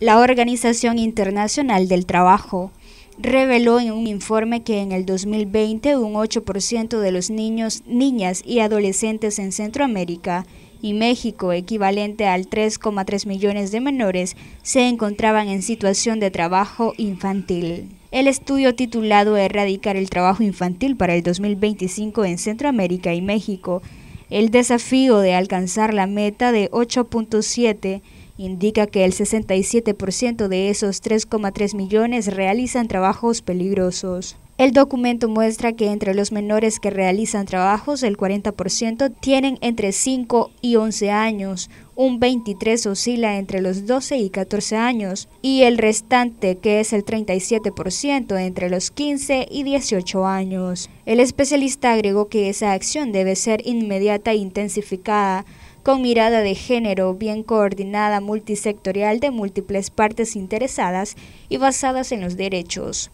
La Organización Internacional del Trabajo reveló en un informe que en el 2020 un 8% de los niños, niñas y adolescentes en Centroamérica y México, equivalente al 3,3 millones de menores, se encontraban en situación de trabajo infantil. El estudio titulado Erradicar el trabajo infantil para el 2025 en Centroamérica y México, el desafío de alcanzar la meta de 8.7 indica que el 67% de esos 3,3 millones realizan trabajos peligrosos. El documento muestra que entre los menores que realizan trabajos, el 40% tienen entre 5 y 11 años, un 23 oscila entre los 12 y 14 años y el restante, que es el 37%, entre los 15 y 18 años. El especialista agregó que esa acción debe ser inmediata e intensificada con mirada de género bien coordinada multisectorial de múltiples partes interesadas y basadas en los derechos.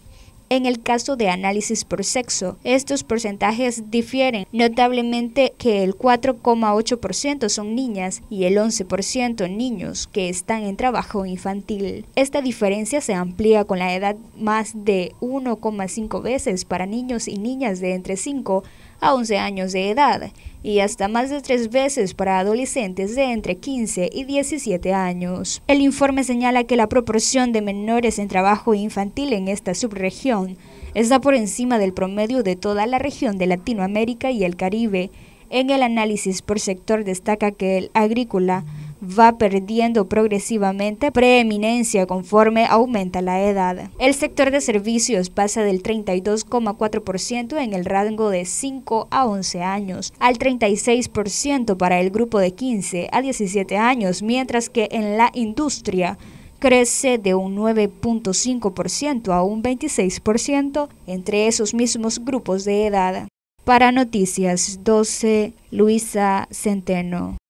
En el caso de análisis por sexo, estos porcentajes difieren notablemente que el 4,8% son niñas y el 11% niños que están en trabajo infantil. Esta diferencia se amplía con la edad más de 1,5 veces para niños y niñas de entre 5 a 11 años de edad y hasta más de tres veces para adolescentes de entre 15 y 17 años. El informe señala que la proporción de menores en trabajo infantil en esta subregión está por encima del promedio de toda la región de Latinoamérica y el Caribe. En el análisis por sector destaca que el agrícola va perdiendo progresivamente preeminencia conforme aumenta la edad. El sector de servicios pasa del 32,4% en el rango de 5 a 11 años al 36% para el grupo de 15 a 17 años, mientras que en la industria crece de un 9.5% a un 26% entre esos mismos grupos de edad. Para Noticias 12, Luisa Centeno.